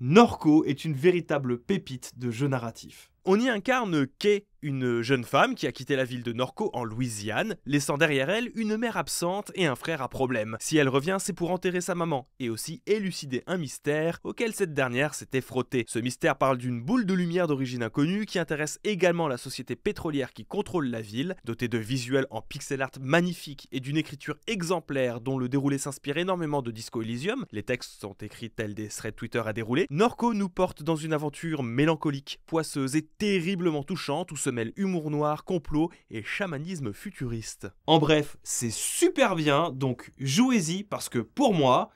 Norco est une véritable pépite de jeu narratif. On y incarne Kay, une jeune femme qui a quitté la ville de Norco en Louisiane, laissant derrière elle une mère absente et un frère à problème. Si elle revient, c'est pour enterrer sa maman et aussi élucider un mystère auquel cette dernière s'était frottée. Ce mystère parle d'une boule de lumière d'origine inconnue qui intéresse également la société pétrolière qui contrôle la ville, dotée de visuels en pixel art magnifiques et d'une écriture exemplaire dont le déroulé s'inspire énormément de Disco Elysium. Les textes sont écrits tels des threads Twitter à dérouler. Norco nous porte dans une aventure mélancolique, poisseuse et terriblement touchante où se mêlent humour noir, complot et chamanisme futuriste. En bref, c'est super bien, donc jouez-y parce que pour moi,